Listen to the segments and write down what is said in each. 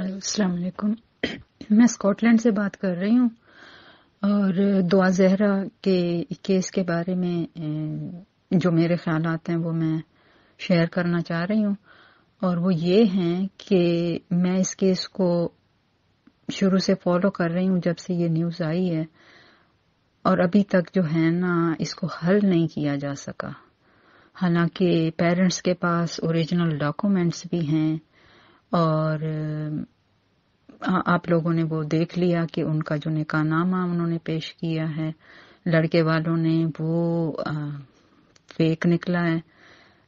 अस्सलाम वालेकुम मैं स्कॉटलैंड से बात कर रही हूँ और दुआ जहरा के केस के बारे में जो मेरे ख्याल हैं वो मैं शेयर करना चाह रही हूँ और वो ये हैं कि मैं इस केस को शुरू से फॉलो कर रही हूँ जब से ये न्यूज़ आई है और अभी तक जो है ना इसको हल नहीं किया जा सका हालांकि पेरेंट्स के पास ओरिजिनल डॉक्यूमेंट्स भी हैं और आप लोगों ने वो देख लिया कि उनका जो निकाहनामा उन्होंने पेश किया है लड़के वालों ने वो आ, फेक निकला है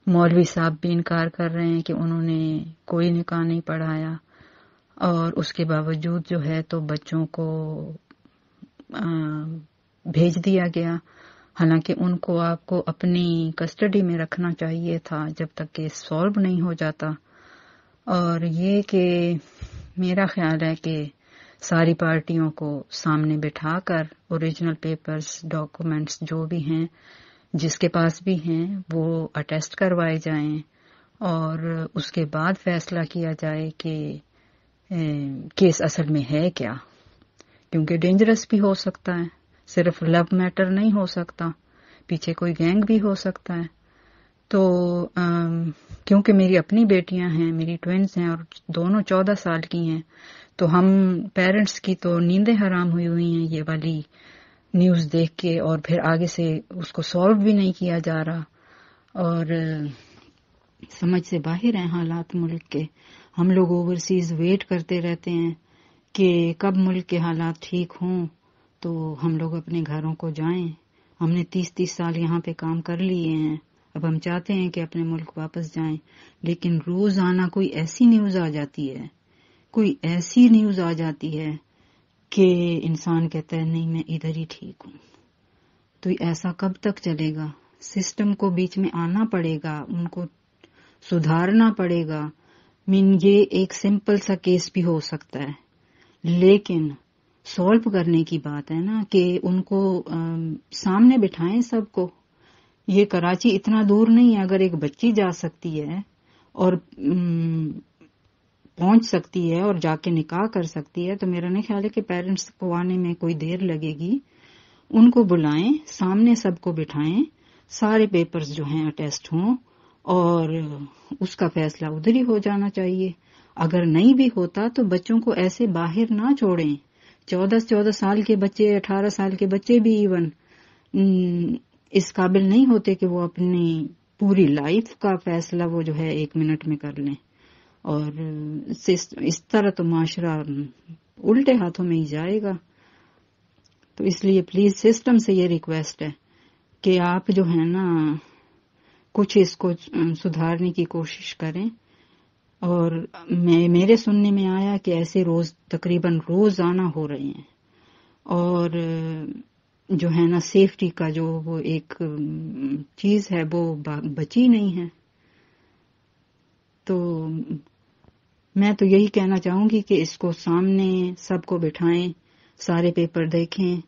मौलवी साहब भी इनकार कर रहे हैं कि उन्होंने कोई निकाह नहीं पढ़ाया और उसके बावजूद जो है तो बच्चों को आ, भेज दिया गया हालांकि उनको आपको अपनी कस्टडी में रखना चाहिए था जब तक केस सॉल्व नहीं हो जाता और ये कि मेरा ख्याल है कि सारी पार्टियों को सामने बिठाकर ओरिजिनल पेपर्स डॉक्यूमेंट्स जो भी हैं जिसके पास भी हैं वो अटेस्ट करवाए जाएं और उसके बाद फैसला किया जाए कि केस असल में है क्या क्योंकि डेंजरस भी हो सकता है सिर्फ लव मैटर नहीं हो सकता पीछे कोई गैंग भी हो सकता है तो क्योंकि मेरी अपनी बेटियां हैं मेरी ट्विन्स हैं और दोनों चौदह साल की हैं तो हम पेरेंट्स की तो नींदें हराम हुई हुई हैं ये वाली न्यूज़ देख के और फिर आगे से उसको सॉल्व भी नहीं किया जा रहा और समझ से बाहर हैं हालात मुल्क के हम लोग ओवरसीज वेट करते रहते हैं कि कब मुल्क के हालात ठीक हों तो हम लोग अपने घरों को जाएं हमने तीस तीस साल यहाँ पे काम कर लिए हैं अब हम चाहते हैं कि अपने मुल्क वापस जाएं लेकिन रोजाना कोई ऐसी न्यूज आ जाती है कोई ऐसी न्यूज आ जाती है कि इंसान कहता है नहीं मैं इधर ही ठीक हूं तो ऐसा कब तक चलेगा सिस्टम को बीच में आना पड़ेगा उनको सुधारना पड़ेगा मीन ये एक सिंपल सा केस भी हो सकता है लेकिन सॉल्व करने की बात है ना कि उनको आ, सामने बिठाएं सबको ये कराची इतना दूर नहीं है अगर एक बच्ची जा सकती है और पहुंच सकती है और जाके निकाह कर सकती है तो मेरा नहीं ख्याल है कि पेरेंट्स को आने में कोई देर लगेगी उनको बुलाएं सामने सबको बिठाएं सारे पेपर्स जो हैं अटेस्ट हों और उसका फैसला उधर ही हो जाना चाहिए अगर नहीं भी होता तो बच्चों को ऐसे बाहर ना छोड़ें चौदह चौदह साल के बच्चे अठारह साल के बच्चे भी इवन इस काबिल नहीं होते कि वो अपनी पूरी लाइफ का फैसला वो जो है एक मिनट में कर लें और इस तरह तो माशरा उल्टे हाथों में ही जाएगा तो इसलिए प्लीज सिस्टम से ये रिक्वेस्ट है कि आप जो है ना कुछ इसको सुधारने की कोशिश करें और मैं मेरे सुनने में आया कि ऐसे रोज तकरीबन रोज आना हो रहे हैं और जो है ना सेफ्टी का जो वो एक चीज है वो बची नहीं है तो मैं तो यही कहना चाहूंगी कि इसको सामने सबको बिठाएं सारे पेपर देखें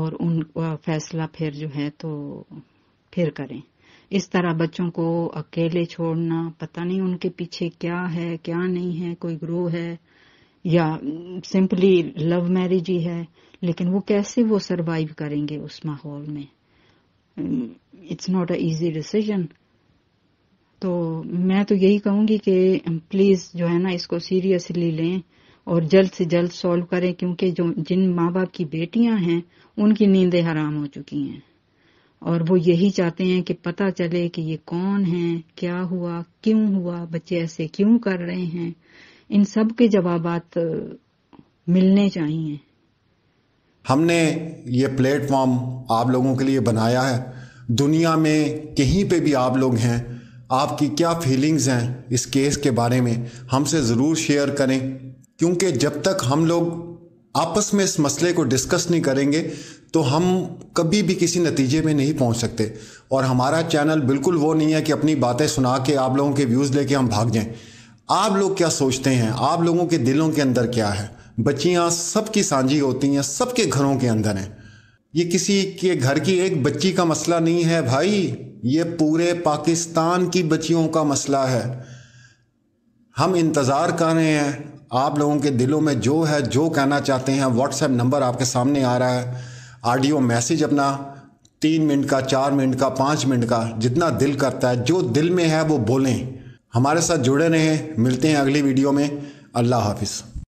और उनका फैसला फिर जो है तो फिर करें इस तरह बच्चों को अकेले छोड़ना पता नहीं उनके पीछे क्या है क्या नहीं है कोई ग्रोह है या सिंपली लव मैरिज ही है लेकिन वो कैसे वो सरवाइव करेंगे उस माहौल में it's not a easy decision तो मैं तो यही कहूंगी कि प्लीज जो है ना इसको सीरियसली लें और जल्द से जल्द सॉल्व करें क्योंकि जो जिन माँ बाप की बेटियां हैं उनकी नींदें हराम हो चुकी हैं और वो यही चाहते हैं कि पता चले कि ये कौन है क्या हुआ क्यों हुआ बच्चे ऐसे क्यों कर रहे हैं इन सब के जवाब मिलने चाहिए हमने ये प्लेटफॉर्म आप लोगों के लिए बनाया है दुनिया में कहीं पे भी आप लोग हैं आपकी क्या फीलिंग्स हैं इस केस के बारे में हमसे ज़रूर शेयर करें क्योंकि जब तक हम लोग आपस में इस मसले को डिस्कस नहीं करेंगे तो हम कभी भी किसी नतीजे में नहीं पहुंच सकते और हमारा चैनल बिल्कुल वो नहीं है कि अपनी बातें सुना के आप लोगों के व्यूज़ लेके हम भाग जाएं आप लोग क्या सोचते हैं आप लोगों के दिलों के अंदर क्या है बच्चियाँ सबकी सांझी होती हैं सबके घरों के अंदर हैं ये किसी के घर की एक बच्ची का मसला नहीं है भाई ये पूरे पाकिस्तान की बच्चियों का मसला है हम इंतज़ार कर रहे हैं आप लोगों के दिलों में जो है जो कहना चाहते हैं व्हाट्सएप नंबर आपके सामने आ रहा है ऑडियो मैसेज अपना तीन मिनट का चार मिनट का पाँच मिनट का जितना दिल करता है जो दिल में है वो बोलें हमारे साथ जुड़े रहें मिलते हैं अगली वीडियो में अल्लाह हाफिज़